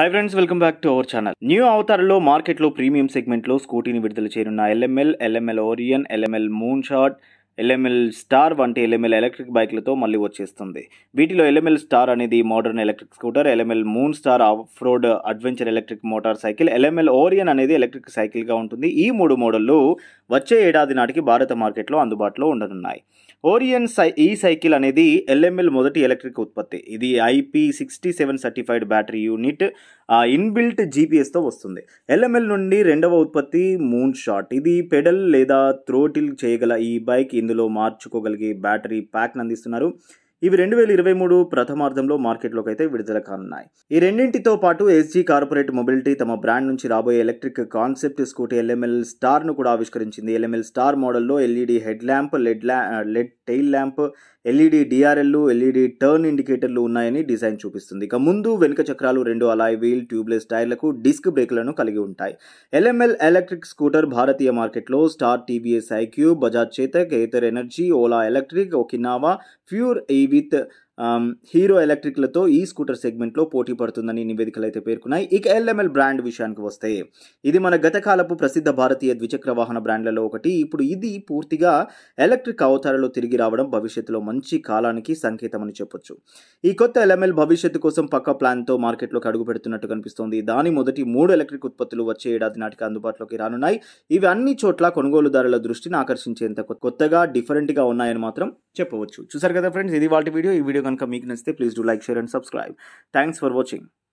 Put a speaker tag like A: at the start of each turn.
A: hi friends welcome back to our channel new అవతార్లో మార్కెట్లో premium సెగ్మెంట్లో స్కూటీని విడుదల చేయనున్న LML LML Orion LML Moonshot LML Star వంటి ఎల్ఎంఎల్ ఎలక్ట్రిక్ బైక్లతో మళ్ళీ వచ్చేస్తుంది వీటిలో ఎల్ఎంఎల్ స్టార్ అనేది modern electric scooter LML moon star off road adventure electric motorcycle LML Orion అనేది ఎలక్ట్రిక్ సైకిల్గా ఉంటుంది ఈ మూడు మోడళ్లు వచ్చే ఏడాది నాటికి భారత మార్కెట్లో అందుబాటులో ఉండనున్నాయి ఓరియన్ సై ఈ సైకిల్ అనేది ఎల్ఎంఎల్ మొదటి ఎలక్ట్రిక్ ఉత్పత్తి ఇది IP sixty seven certified battery unit inbuilt జీపీఎస్తో వస్తుంది ఎల్ఎంఎల్ నుండి రెండవ ఉత్పత్తి మూన్ షాట్ ఇది పెడల్ లేదా త్రోటిల్ చేయగల ఈ బైక్ ఇన్ ఇందులో మార్చుకోగలిగే బ్యాటరీ ప్యాక్ను అందిస్తున్నారు ఇవి రెండు వేల ఇరవై మూడు ప్రథమార్థంలో మార్కెట్లోకి అయితే విడుదల కానున్నాయి ఈ రెండింటితో పాటు ఎస్జీ కార్పొరేట్ మొబిలిటీ తమ బ్రాండ్ నుంచి రాబోయే ఎలక్ట్రిక్ కాన్సెప్ట్ స్కూటీ ఎల్ఎంఎల్ స్టార్ను కూడా ఆవిష్కరించింది ఎల్ఎంఎల్ స్టార్ మోడల్లో LED e head lamp LED ల్యా LED tail lamp LED DRL LED turn ఇండికేటర్లు ఉన్నాయని డిజైన్ చూపిస్తుంది ఇక ముందు వెనుక చక్రాలు రెండు అలాయ్ వీల్ ట్యూబ్లెస్ టైర్లకు డిస్క్ బ్రేక్లను కలిగి ఉంటాయి ఎల్ఎంఎల్ ఎలక్ట్రిక్ స్కూటర్ భారతీయ మార్కెట్లో star TVS IQ Bajaj Chetak Ather energy Ola electric Okinawa ఫ్యూర్ ఈ जीवित హీరో ఎలక్ట్రిక్లతో ఈ స్కూటర్ సెగ్మెంట్లో పోటీ పడుతుందని నివేదికలు అయితే పేర్కొన్నాయి ఇక ఎల్ఎంఎల్ బ్రాండ్ విషయానికి వస్తే ఇది మన గతకాలపు ప్రసిద్ధ భారతీయ ద్విచక్ర వాహన బ్రాండ్లలో ఒకటి ఇప్పుడు ఇది పూర్తిగా ఎలక్ట్రిక్ అవతారలో తిరిగి రావడం భవిష్యత్తులో మంచి కాలానికి సంకేతం అని చెప్పొచ్చు ఈ కొత్త ఎల్ఎంఎల్ భవిష్యత్తు కోసం పక్క ప్లాన్తో మార్కెట్లోకి అడుగు పెడుతున్నట్టు కనిపిస్తోంది దాని మొదటి మూడు ఎలక్ట్రిక్ ఉత్పత్తులు వచ్చే ఏడాది నాటికి అందుబాటులోకి రానున్నాయి ఇవి అన్ని చోట్ల కొనుగోలుదారుల దృష్టిని ఆకర్షించేంత కొత్తగా డిఫరెంట్గా ఉన్నాయని మాత్రం చెప్పవచ్చు చూసారు కదా ఫ్రెండ్స్ ఇది వాటి వీడియో ఈ వీడియో కనుక మీకు నచ్చితే please do like share and subscribe thanks for watching